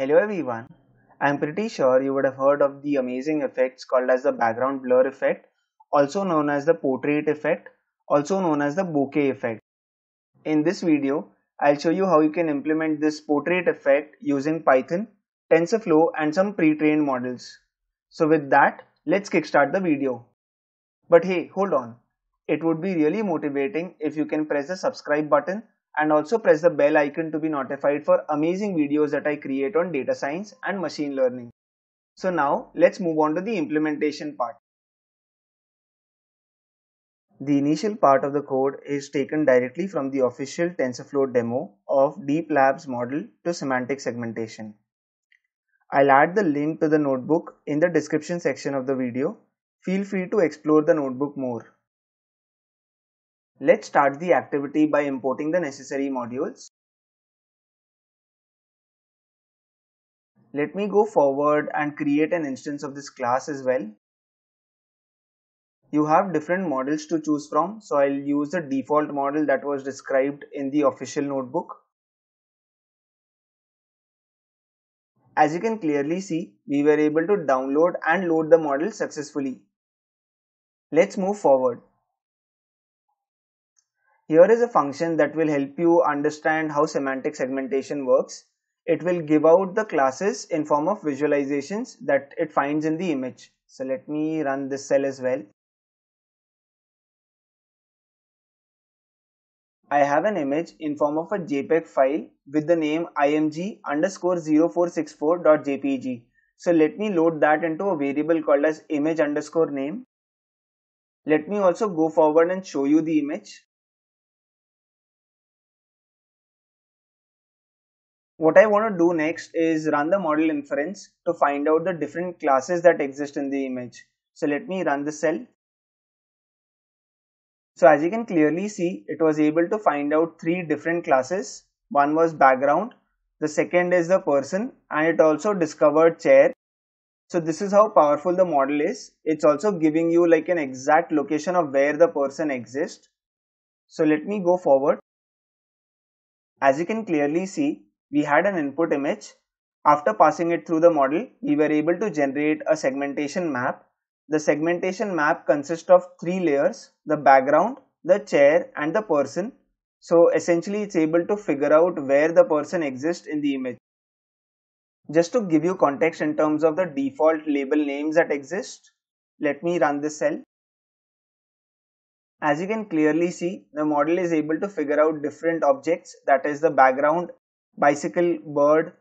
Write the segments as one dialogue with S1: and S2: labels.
S1: Hello everyone. I'm pretty sure you would have heard of the amazing effects called as the background blur effect, also known as the portrait effect, also known as the bokeh effect. In this video, I'll show you how you can implement this portrait effect using Python, TensorFlow and some pre-trained models. So with that, let's kickstart the video. But hey, hold on. It would be really motivating if you can press the subscribe button and also press the bell icon to be notified for amazing videos that I create on data science and machine learning. So now let's move on to the implementation part. The initial part of the code is taken directly from the official TensorFlow demo of Deep Labs model to semantic segmentation. I'll add the link to the notebook in the description section of the video. Feel free to explore the notebook more. Let's start the activity by importing the necessary modules. Let me go forward and create an instance of this class as well. You have different models to choose from, so I'll use the default model that was described in the official notebook. As you can clearly see, we were able to download and load the model successfully. Let's move forward. Here is a function that will help you understand how semantic segmentation works. It will give out the classes in form of visualizations that it finds in the image. So let me run this cell as well. I have an image in form of a JPEG file with the name img underscore 0464.jpg. So let me load that into a variable called as image underscore name. Let me also go forward and show you the image. what I want to do next is run the model inference to find out the different classes that exist in the image. So let me run the cell. So as you can clearly see, it was able to find out three different classes. One was background, the second is the person and it also discovered chair. So this is how powerful the model is. It's also giving you like an exact location of where the person exists. So let me go forward. As you can clearly see, we had an input image. After passing it through the model, we were able to generate a segmentation map. The segmentation map consists of three layers, the background, the chair and the person. So essentially it's able to figure out where the person exists in the image. Just to give you context in terms of the default label names that exist, let me run this cell. As you can clearly see, the model is able to figure out different objects that is the background bicycle, bird,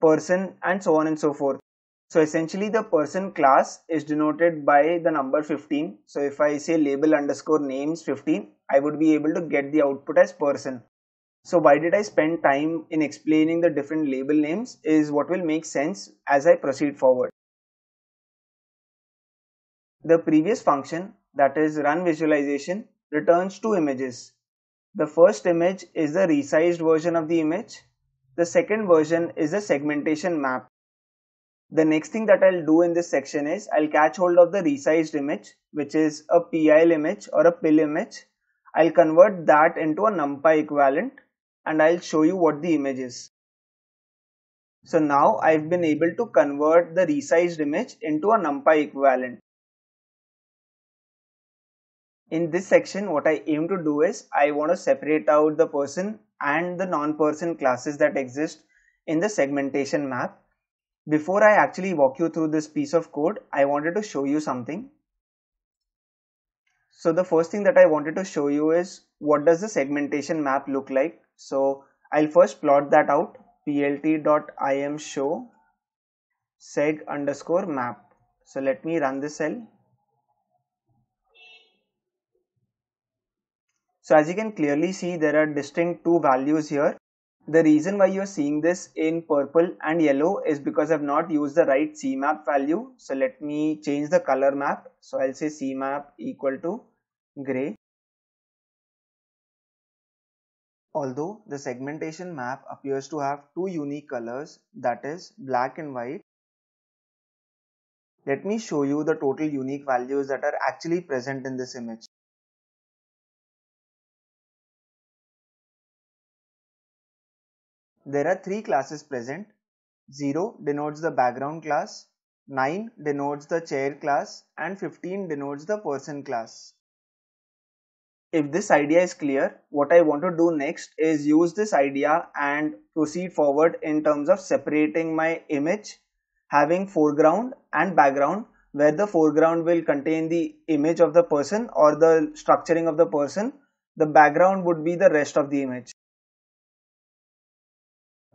S1: person and so on and so forth. So essentially the person class is denoted by the number 15. So if I say label underscore names 15, I would be able to get the output as person. So why did I spend time in explaining the different label names is what will make sense as I proceed forward. The previous function that is run visualization returns two images the first image is the resized version of the image. The second version is the segmentation map. The next thing that I'll do in this section is I'll catch hold of the resized image, which is a PIL image or a PIL image. I'll convert that into a NumPy equivalent and I'll show you what the image is. So now I've been able to convert the resized image into a NumPy equivalent in this section what I aim to do is I want to separate out the person and the non-person classes that exist in the segmentation map. Before I actually walk you through this piece of code, I wanted to show you something. So the first thing that I wanted to show you is what does the segmentation map look like. So I'll first plot that out plt.imshow seg underscore map. So let me run this cell So as you can clearly see, there are distinct two values here. The reason why you're seeing this in purple and yellow is because I've not used the right CMap value. So let me change the color map. So I'll say CMap equal to gray. Although the segmentation map appears to have two unique colors that is black and white. Let me show you the total unique values that are actually present in this image. There are three classes present. 0 denotes the background class, 9 denotes the chair class and 15 denotes the person class. If this idea is clear, what I want to do next is use this idea and proceed forward in terms of separating my image, having foreground and background where the foreground will contain the image of the person or the structuring of the person, the background would be the rest of the image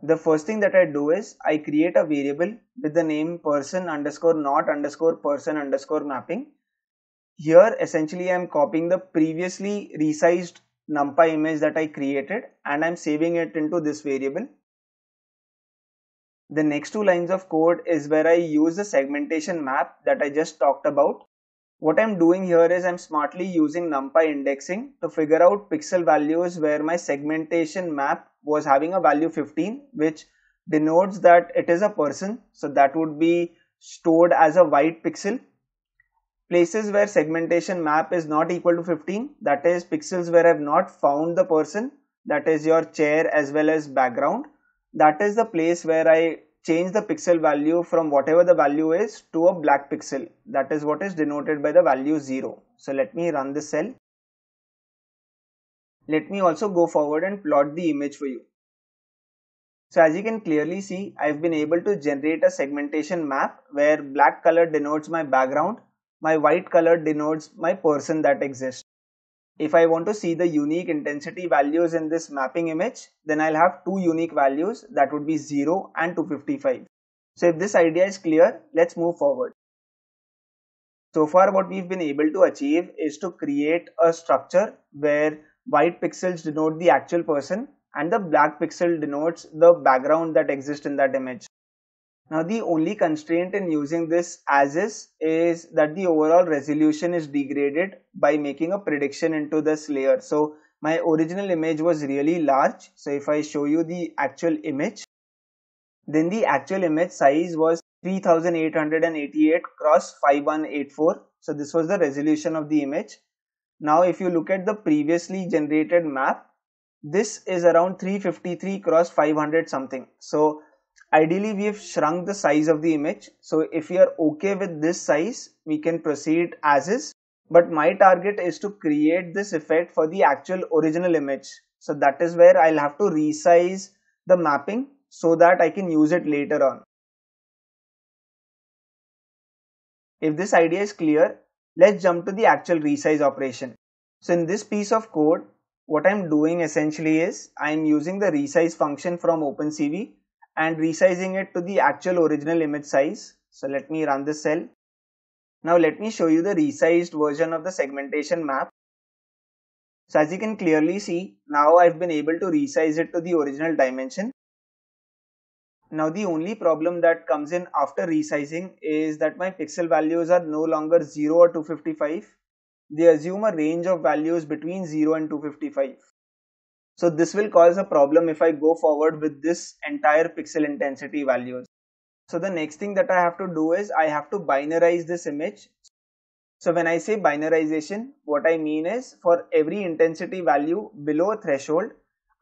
S1: the first thing that I do is I create a variable with the name person underscore not underscore person underscore mapping. Here essentially I'm copying the previously resized numpy image that I created and I'm saving it into this variable. The next two lines of code is where I use the segmentation map that I just talked about. What I'm doing here is I'm smartly using numpy indexing to figure out pixel values where my segmentation map was having a value 15 which denotes that it is a person so that would be stored as a white pixel places where segmentation map is not equal to 15 that is pixels where i've not found the person that is your chair as well as background that is the place where i change the pixel value from whatever the value is to a black pixel that is what is denoted by the value 0 so let me run this cell let me also go forward and plot the image for you. So as you can clearly see, I've been able to generate a segmentation map where black color denotes my background, my white color denotes my person that exists. If I want to see the unique intensity values in this mapping image, then I'll have two unique values that would be 0 and 255. So if this idea is clear, let's move forward. So far what we've been able to achieve is to create a structure where white pixels denote the actual person and the black pixel denotes the background that exists in that image. Now the only constraint in using this as is is that the overall resolution is degraded by making a prediction into this layer. So my original image was really large. So if I show you the actual image, then the actual image size was 3888 cross 5184. So this was the resolution of the image now if you look at the previously generated map, this is around 353 cross 500 something. So ideally we have shrunk the size of the image. So if we are okay with this size, we can proceed as is. But my target is to create this effect for the actual original image. So that is where I'll have to resize the mapping so that I can use it later on. If this idea is clear, Let's jump to the actual resize operation. So in this piece of code, what I'm doing essentially is I'm using the resize function from OpenCV and resizing it to the actual original image size. So let me run this cell. Now let me show you the resized version of the segmentation map. So as you can clearly see, now I've been able to resize it to the original dimension now the only problem that comes in after resizing is that my pixel values are no longer 0 or 255. They assume a range of values between 0 and 255. So this will cause a problem if I go forward with this entire pixel intensity values. So the next thing that I have to do is I have to binarize this image. So when I say binarization, what I mean is for every intensity value below a threshold,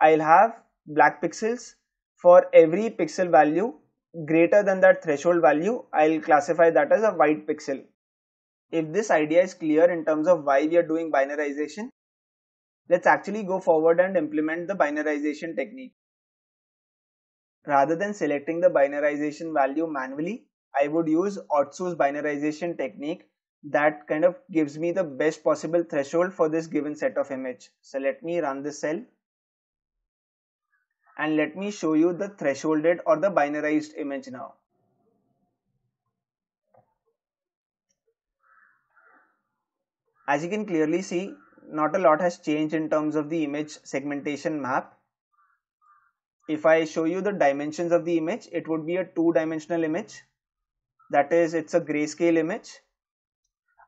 S1: I'll have black pixels for every pixel value greater than that threshold value, I'll classify that as a white pixel. If this idea is clear in terms of why we are doing binarization, let's actually go forward and implement the binarization technique. Rather than selecting the binarization value manually, I would use Otsu's binarization technique that kind of gives me the best possible threshold for this given set of image. So let me run this cell and let me show you the thresholded or the binarized image now. As you can clearly see, not a lot has changed in terms of the image segmentation map. If I show you the dimensions of the image, it would be a two-dimensional image. That is, it's a grayscale image.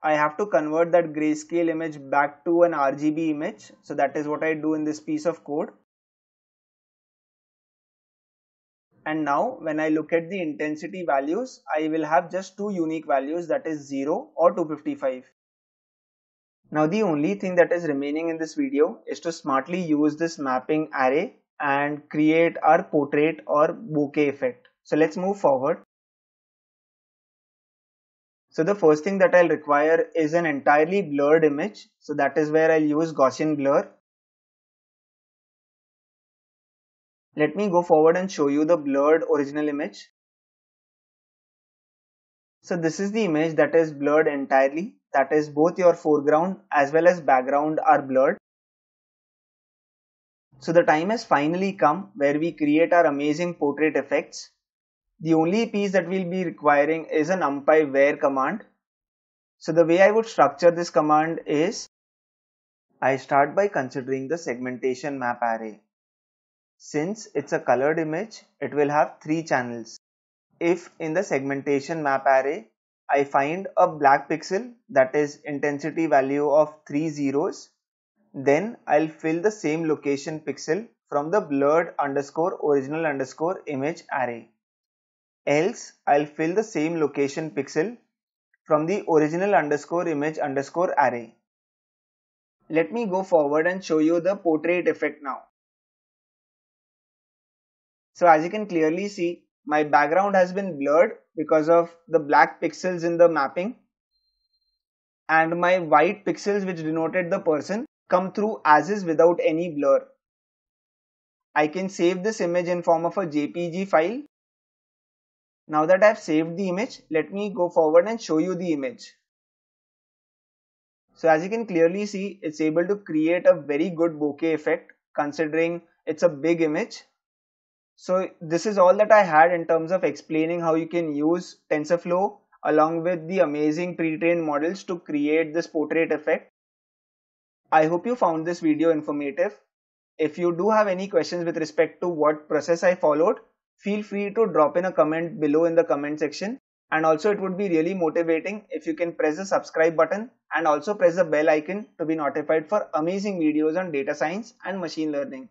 S1: I have to convert that grayscale image back to an RGB image. So that is what I do in this piece of code. and now when I look at the intensity values I will have just two unique values that is 0 or 255. Now the only thing that is remaining in this video is to smartly use this mapping array and create our portrait or bouquet effect. So let's move forward. So the first thing that I'll require is an entirely blurred image. So that is where I'll use Gaussian blur Let me go forward and show you the blurred original image. So this is the image that is blurred entirely. That is both your foreground as well as background are blurred. So the time has finally come where we create our amazing portrait effects. The only piece that we'll be requiring is an umpy where command. So the way I would structure this command is I start by considering the segmentation map array. Since it's a colored image, it will have three channels. If in the segmentation map array, I find a black pixel that is intensity value of three zeros, then I'll fill the same location pixel from the blurred underscore original underscore image array. Else, I'll fill the same location pixel from the original underscore image underscore array. Let me go forward and show you the portrait effect now. So as you can clearly see, my background has been blurred because of the black pixels in the mapping and my white pixels which denoted the person come through as is without any blur. I can save this image in form of a JPG file. Now that I have saved the image, let me go forward and show you the image. So as you can clearly see, it's able to create a very good bokeh effect considering it's a big image so this is all that I had in terms of explaining how you can use TensorFlow along with the amazing pre-trained models to create this portrait effect. I hope you found this video informative. If you do have any questions with respect to what process I followed, feel free to drop in a comment below in the comment section. And also it would be really motivating if you can press the subscribe button and also press the bell icon to be notified for amazing videos on data science and machine learning.